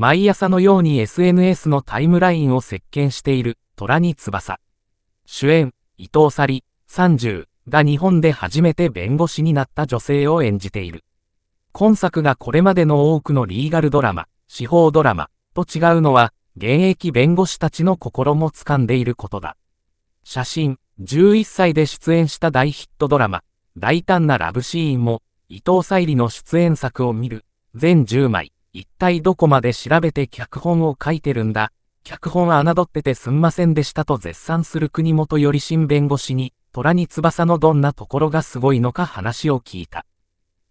毎朝のように SNS のタイムラインを席巻している、虎に翼。主演、伊藤沙莉、30が日本で初めて弁護士になった女性を演じている。今作がこれまでの多くのリーガルドラマ、司法ドラマと違うのは、現役弁護士たちの心も掴んでいることだ。写真、11歳で出演した大ヒットドラマ、大胆なラブシーンも、伊藤沙莉の出演作を見る、全10枚、一体どこまで調べて脚本を書いてるんだ、脚本侮っててすんませんでしたと絶賛する国本より新弁護士に、虎に翼のどんなところがすごいのか話を聞いた。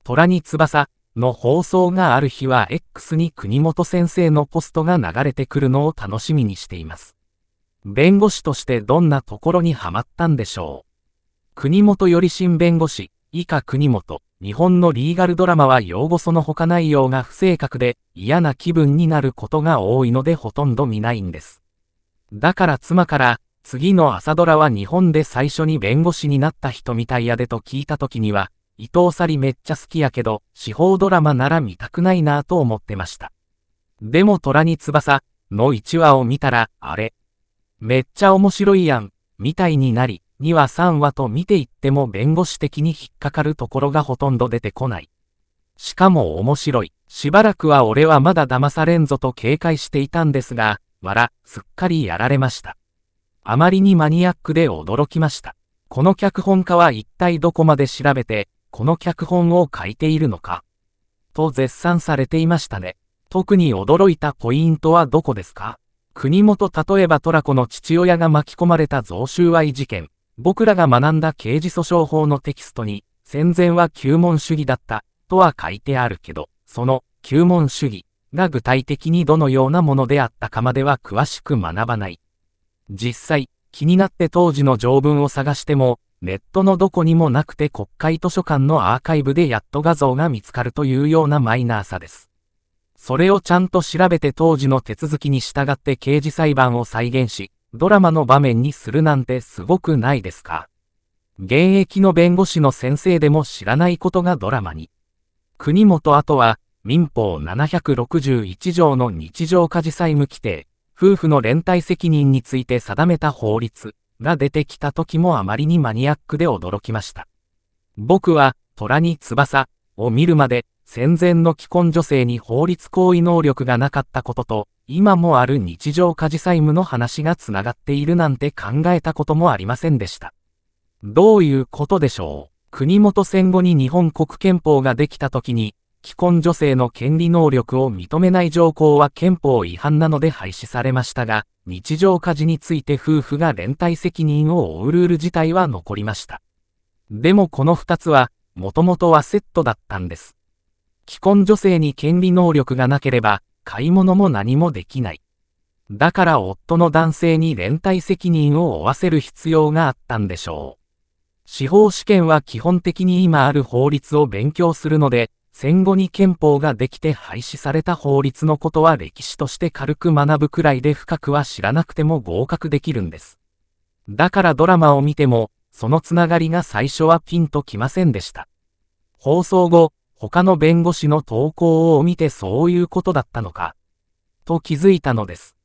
虎に翼の放送がある日は X に国本先生のポストが流れてくるのを楽しみにしています。弁護士としてどんなところにはまったんでしょう。国本より新弁護士、以下国本。日本のリーガルドラマは用語その他内容が不正確で嫌な気分になることが多いのでほとんど見ないんです。だから妻から、次の朝ドラは日本で最初に弁護士になった人みたいやでと聞いた時には、伊藤沙莉めっちゃ好きやけど、司法ドラマなら見たくないなぁと思ってました。でも虎に翼の1話を見たら、あれめっちゃ面白いやん、みたいになり、2話3話と見ていっても弁護士的に引っかかるところがほとんど出てこない。しかも面白い。しばらくは俺はまだ騙されんぞと警戒していたんですが、わら、すっかりやられました。あまりにマニアックで驚きました。この脚本家は一体どこまで調べて、この脚本を書いているのか。と絶賛されていましたね。特に驚いたポイントはどこですか国本例えばトラコの父親が巻き込まれた贈収賄事件。僕らが学んだ刑事訴訟法のテキストに、戦前は旧問主義だった、とは書いてあるけど、その、旧問主義、が具体的にどのようなものであったかまでは詳しく学ばない。実際、気になって当時の条文を探しても、ネットのどこにもなくて国会図書館のアーカイブでやっと画像が見つかるというようなマイナーさです。それをちゃんと調べて当時の手続きに従って刑事裁判を再現し、ドラマの場面にするなんてすごくないですか現役の弁護士の先生でも知らないことがドラマに。国本あとは、民法761条の日常家事債務規定、夫婦の連帯責任について定めた法律が出てきた時もあまりにマニアックで驚きました。僕は、虎に翼を見るまで、戦前の既婚女性に法律行為能力がなかったことと、今もある日常家事債務の話がつながっているなんて考えたこともありませんでした。どういうことでしょう国元戦後に日本国憲法ができた時に、既婚女性の権利能力を認めない条項は憲法違反なので廃止されましたが、日常家事について夫婦が連帯責任を負うルール自体は残りました。でもこの二つは、もともとはセットだったんです。既婚女性に権利能力がなければ、買い物も何もできない。だから夫の男性に連帯責任を負わせる必要があったんでしょう。司法試験は基本的に今ある法律を勉強するので、戦後に憲法ができて廃止された法律のことは歴史として軽く学ぶくらいで深くは知らなくても合格できるんです。だからドラマを見ても、そのつながりが最初はピンときませんでした。放送後、他の弁護士の投稿を見てそういうことだったのか、と気づいたのです。